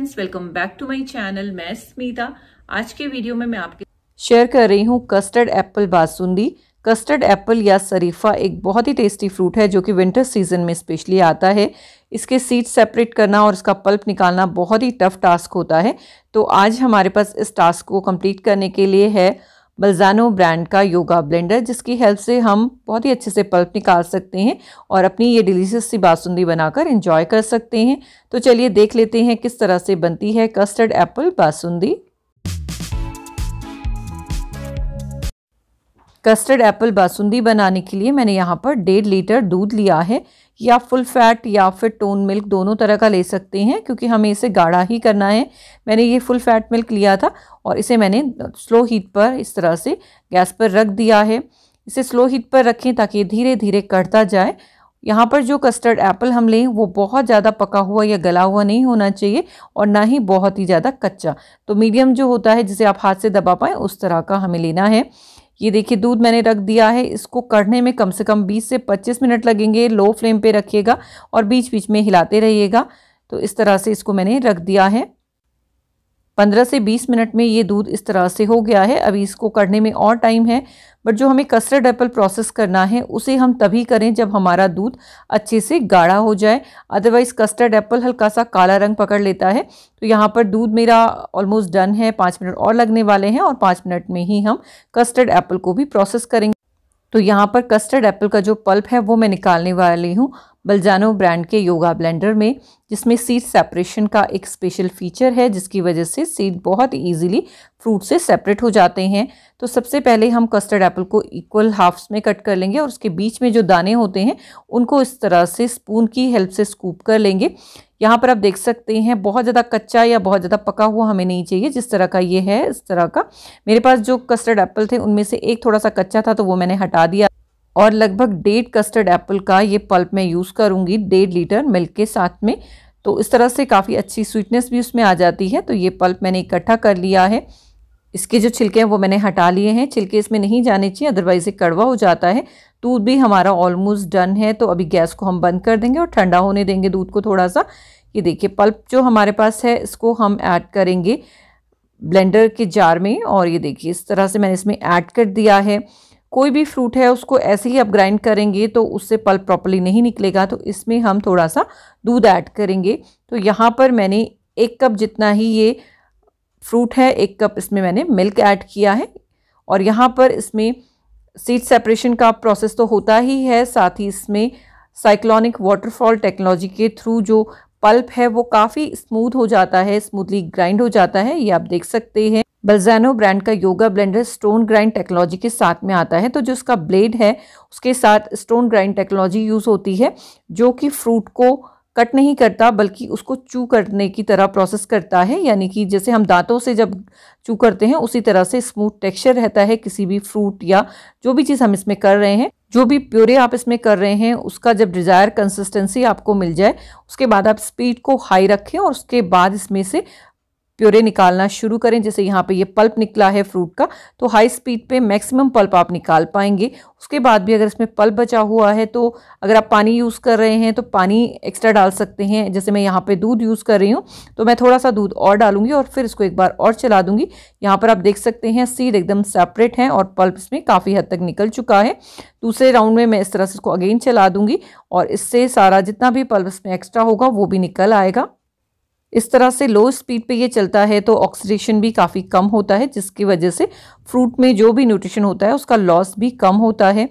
friends welcome back to my channel मैं स्मिता आज के वीडियो में मैं आपके शेयर कर रही हूँ custard apple basundi custard apple या शरीफा एक बहुत ही टेस्टी फ्रूट है जो कि विंटर सीजन में स्पेशली आता है इसके सीड सेपरेट करना और इसका पल्प निकालना बहुत ही टफ टास्क होता है तो आज हमारे पास इस टास्क को कम्प्लीट करने के लिए है बल्जानो ब्रांड का योगा ब्लेंडर जिसकी हेल्प से हम बहुत ही अच्छे से पल्प निकाल सकते हैं और अपनी ये डिलीशियस सी बासुंदी बनाकर इंजॉय कर सकते हैं तो चलिए देख लेते हैं किस तरह से बनती है custard apple basundi custard apple basundi बनाने के लिए मैंने यहाँ पर डेढ़ लीटर दूध लिया है या फुल फैट या फिर टोन मिल्क दोनों तरह का ले सकते हैं क्योंकि हमें इसे गाढ़ा ही करना है मैंने ये फुल फैट मिल्क लिया था और इसे मैंने स्लो हीट पर इस तरह से गैस पर रख दिया है इसे स्लो हीट पर रखें ताकि धीरे धीरे कटता जाए यहाँ पर जो कस्टर्ड एप्पल हम लें वो बहुत ज़्यादा पका हुआ या गला हुआ नहीं होना चाहिए और ना ही बहुत ही ज़्यादा कच्चा तो मीडियम जो होता है जिसे आप हाथ से दबा पाएँ उस तरह का हमें लेना है ये देखिए दूध मैंने रख दिया है इसको कढ़ने में कम से कम 20 से 25 मिनट लगेंगे लो फ्लेम पे रखिएगा और बीच बीच में हिलाते रहिएगा तो इस तरह से इसको मैंने रख दिया है पंद्रह से बीस मिनट में ये दूध इस तरह से हो गया है अभी इसको करने में और टाइम है बट जो हमें कस्टर्ड एप्पल प्रोसेस करना है उसे हम तभी करें जब हमारा दूध अच्छे से गाढ़ा हो जाए अदरवाइज़ कस्टर्ड एप्पल हल्का सा काला रंग पकड़ लेता है तो यहाँ पर दूध मेरा ऑलमोस्ट डन है पाँच मिनट और लगने वाले हैं और पाँच मिनट में ही हम कस्टर्ड एप्पल को भी प्रोसेस करेंगे तो यहाँ पर कस्टर्ड एप्पल का जो पल्प है वो मैं निकालने वाली हूँ बलजानो ब्रांड के योगा ब्लेंडर में जिसमें सीड सेपरेशन का एक स्पेशल फीचर है जिसकी वजह से सीड बहुत इजीली फ्रूट से सेपरेट हो जाते हैं तो सबसे पहले हम कस्टर्ड एप्पल को इक्वल हाफ्स में कट कर लेंगे और उसके बीच में जो दाने होते हैं उनको इस तरह से स्पून की हेल्प से स्कूप कर लेंगे यहाँ पर आप देख सकते हैं बहुत ज़्यादा कच्चा या बहुत ज़्यादा पका हुआ हमें नहीं चाहिए जिस तरह का ये है इस तरह का मेरे पास जो कस्टर्ड एप्पल थे उनमें से एक थोड़ा सा कच्चा था तो वो मैंने हटा दिया और लगभग डेढ़ कस्टर्ड एप्पल का ये पल्प मैं यूज़ करूँगी डेढ़ लीटर मिल्क के साथ में तो इस तरह से काफ़ी अच्छी स्वीटनेस भी उसमें आ जाती है तो ये पल्प मैंने इकट्ठा कर लिया है इसके जो छिलके हैं वो मैंने हटा लिए हैं छिलके इसमें नहीं जाने चाहिए अदरवाइज़ ये कड़वा हो जाता है दूध भी हमारा ऑलमोस्ट डन है तो अभी गैस को हम बंद कर देंगे और ठंडा होने देंगे दूध को थोड़ा सा ये देखिए पल्प जो हमारे पास है इसको हम ऐड करेंगे ब्लेंडर के जार में और ये देखिए इस तरह से मैंने इसमें ऐड कर दिया है कोई भी फ्रूट है उसको ऐसे ही आप ग्राइंड करेंगे तो उससे पल्प प्रॉपरली नहीं निकलेगा तो इसमें हम थोड़ा सा दूध ऐड करेंगे तो यहाँ पर मैंने एक कप जितना ही ये फ्रूट है एक कप इसमें मैंने मिल्क ऐड किया है और यहाँ पर इसमें सीड सेपरेशन का प्रोसेस तो होता ही है साथ ही इसमें साइक्लोनिक वाटरफॉल टेक्नोलॉजी के थ्रू जो पल्प है वो काफ़ी स्मूथ हो जाता है स्मूथली ग्राइंड हो जाता है ये आप देख सकते हैं बल्जैनो ब्रांड का yoga blender stone grind technology के साथ में आता है तो जो उसका ब्लेड है उसके साथ स्टोन ग्राइंड टेक्नोलॉजी यूज़ होती है जो कि फ्रूट को कट नहीं करता बल्कि उसको चू करने की तरह प्रोसेस करता है यानी कि जैसे हम दांतों से जब चू करते हैं उसी तरह से स्मूथ टेक्सचर रहता है किसी भी फ्रूट या जो भी चीज़ हम इसमें कर रहे हैं जो भी प्योरे आप इसमें कर रहे हैं उसका जब डिज़ायर कंसिस्टेंसी आपको मिल जाए उसके बाद आप स्पीड को हाई रखें और उसके बाद इसमें से प्योरे निकालना शुरू करें जैसे यहाँ पे ये पल्प निकला है फ्रूट का तो हाई स्पीड पे मैक्सिमम पल्प आप निकाल पाएंगे उसके बाद भी अगर इसमें पल्प बचा हुआ है तो अगर आप पानी यूज़ कर रहे हैं तो पानी एक्स्ट्रा डाल सकते हैं जैसे मैं यहाँ पे दूध यूज़ कर रही हूँ तो मैं थोड़ा सा दूध और डालूंगी और फिर इसको एक बार और चला दूंगी यहाँ पर आप देख सकते हैं सीड एकदम सेपरेट हैं और पल्प इसमें काफ़ी हद तक निकल चुका है दूसरे राउंड में मैं इस तरह से इसको अगेन चला दूंगी और इससे सारा जितना भी पल्प इसमें एक्स्ट्रा होगा वो भी निकल आएगा इस तरह से लो स्पीड पे ये चलता है तो ऑक्सीडेशन भी काफ़ी कम होता है जिसकी वजह से फ्रूट में जो भी न्यूट्रिशन होता है उसका लॉस भी कम होता है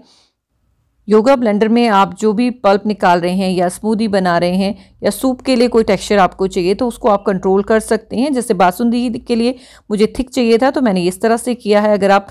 योगा ब्लेंडर में आप जो भी पल्प निकाल रहे हैं या स्मूदी बना रहे हैं या सूप के लिए कोई टेक्सचर आपको चाहिए तो उसको आप कंट्रोल कर सकते हैं जैसे बासुंदी के लिए मुझे थिक चाहिए था तो मैंने इस तरह से किया है अगर आप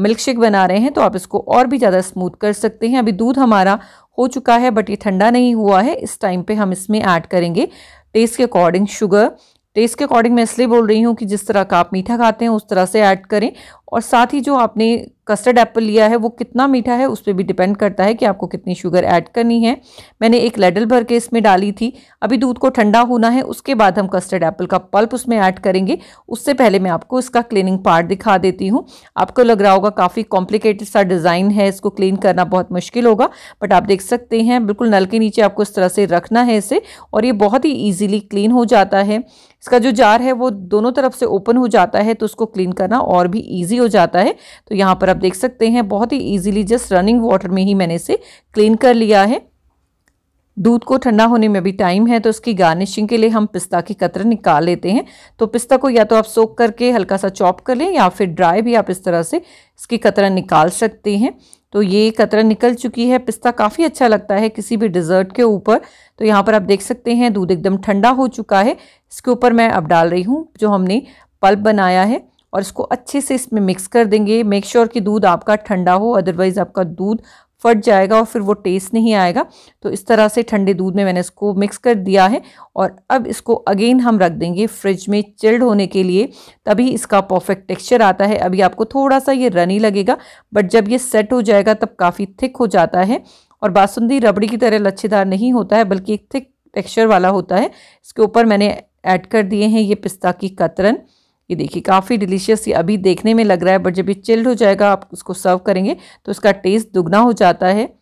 मिल्क शेक बना रहे हैं तो आप इसको और भी ज़्यादा स्मूथ कर सकते हैं अभी दूध हमारा हो चुका है बट ये ठंडा नहीं हुआ है इस टाइम पे हम इसमें ऐड करेंगे टेस्ट के अकॉर्डिंग शुगर टेस्ट के अकॉर्डिंग मैं इसलिए बोल रही हूँ कि जिस तरह का आप मीठा खाते हैं उस तरह से ऐड करें और साथ ही जो आपने कस्टर्ड एप्पल लिया है वो कितना मीठा है उस पर भी डिपेंड करता है कि आपको कितनी शुगर ऐड करनी है मैंने एक लेडल भर के इसमें डाली थी अभी दूध को ठंडा होना है उसके बाद हम कस्टर्ड एप्पल का पल्प उसमें ऐड करेंगे उससे पहले मैं आपको इसका क्लीनिंग पार्ट दिखा देती हूँ आपको लग रहा होगा काफ़ी कॉम्प्लिकेटेड सा डिज़ाइन है इसको क्लीन करना बहुत मुश्किल होगा बट आप देख सकते हैं बिल्कुल नल के नीचे आपको इस तरह से रखना है इसे और ये बहुत ही ईजिली क्लीन हो जाता है इसका जो जार है वो दोनों तरफ से ओपन हो जाता है तो उसको क्लीन करना और भी ईजी हो जाता है तो यहाँ पर आप देख सकते हैं बहुत ही इजीली जस्ट रनिंग वाटर में ही मैंने इसे क्लीन कर लिया है दूध को ठंडा होने में भी टाइम है तो इसकी गार्निशिंग के लिए हम पिस्ता की कतरे निकाल लेते हैं तो पिस्ता को या तो आप सोख करके हल्का सा चॉप कर लें या फिर ड्राई भी आप इस तरह से इसकी कतरा निकाल सकते हैं तो ये कतरा निकल चुकी है पिस्ता काफ़ी अच्छा लगता है किसी भी डिज़र्ट के ऊपर तो यहाँ पर आप देख सकते हैं दूध एकदम ठंडा हो चुका है इसके ऊपर मैं अब डाल रही हूँ जो हमने पल्प बनाया है और इसको अच्छे से इसमें मिक्स कर देंगे मेक श्योर sure कि दूध आपका ठंडा हो अदरवाइज़ आपका दूध फट जाएगा और फिर वो टेस्ट नहीं आएगा तो इस तरह से ठंडे दूध में मैंने इसको मिक्स कर दिया है और अब इसको अगेन हम रख देंगे फ्रिज में चिल्ड होने के लिए तभी इसका परफेक्ट टेक्सचर आता है अभी आपको थोड़ा सा ये रनी लगेगा बट जब ये सेट हो जाएगा तब काफ़ी थिक हो जाता है और बासुंदी रबड़ी की तरह लच्छेदार नहीं होता है बल्कि एक थिक टेक्स्चर वाला होता है इसके ऊपर मैंने ऐड कर दिए हैं ये पिस्ता की कतरन ये देखिए काफ़ी डिलीशियस ये अभी देखने में लग रहा है बट जब ये चिल्ड हो जाएगा आप उसको सर्व करेंगे तो उसका टेस्ट दुगना हो जाता है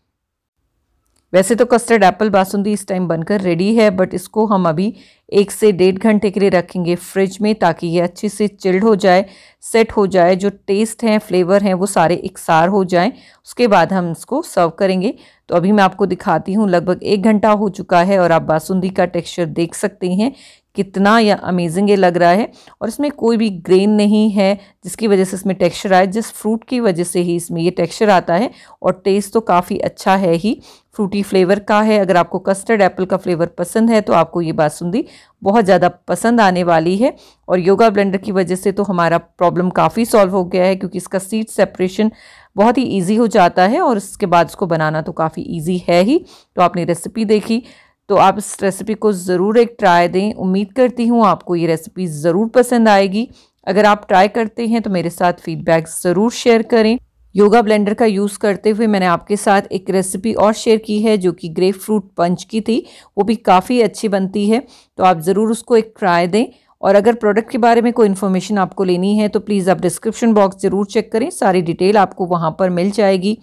वैसे तो कस्टर्ड एप्पल बासुंदी इस टाइम बनकर रेडी है बट इसको हम अभी एक से डेढ़ घंटे के लिए रखेंगे फ्रिज में ताकि ये अच्छे से चिल्ड हो जाए सेट हो जाए जो टेस्ट हैं फ्लेवर हैं वो सारे इकसार हो जाएं उसके बाद हम इसको सर्व करेंगे तो अभी मैं आपको दिखाती हूँ लगभग एक घंटा हो चुका है और आप बासुंदी का टेक्सचर देख सकते हैं कितना या अमेजिंग ये लग रहा है और इसमें कोई भी ग्रेन नहीं है जिसकी वजह से इसमें टेक्सचर आए जिस फ्रूट की वजह से ही इसमें ये टेक्सचर आता है और टेस्ट तो काफ़ी अच्छा है ही फ्रूटी फ्लेवर का है अगर आपको कस्टर्ड एप्पल का फ्लेवर पसंद है तो आपको ये बासुंदी बहुत ज़्यादा पसंद आने वाली है और योगा ब्लेंडर की वजह से तो हमारा प्रॉब्लम काफ़ी सॉल्व हो गया है क्योंकि इसका सीट सेपरेशन बहुत ही ईजी हो जाता है और इसके बाद इसको बनाना तो काफ़ी ईजी है ही तो आपने रेसिपी देखी तो आप इस रेसिपी को ज़रूर एक ट्राई दें उम्मीद करती हूँ आपको ये रेसिपी ज़रूर पसंद आएगी अगर आप ट्राई करते हैं तो मेरे साथ फीडबैक ज़रूर शेयर करें योगा ब्लेंडर का यूज़ करते हुए मैंने आपके साथ एक रेसिपी और शेयर की है जो कि ग्रेप फ्रूट पंच की थी वो भी काफ़ी अच्छी बनती है तो आप ज़रूर उसको एक ट्राई दें और अगर प्रोडक्ट के बारे में कोई इन्फॉर्मेशन आपको लेनी है तो प्लीज़ आप डिस्क्रिप्शन बॉक्स ज़रूर चेक करें सारी डिटेल आपको वहाँ पर मिल जाएगी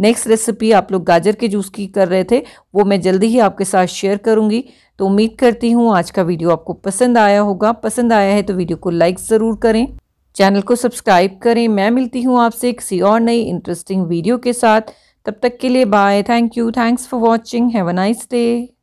नेक्स्ट रेसिपी आप लोग गाजर के जूस की कर रहे थे वो मैं जल्दी ही आपके साथ शेयर करूँगी तो उम्मीद करती हूँ आज का वीडियो आपको पसंद आया होगा पसंद आया है तो वीडियो को लाइक ज़रूर करें चैनल को सब्सक्राइब करें मैं मिलती हूँ आपसे किसी और नई इंटरेस्टिंग वीडियो के साथ तब तक के लिए bye thank you thanks for watching have a nice day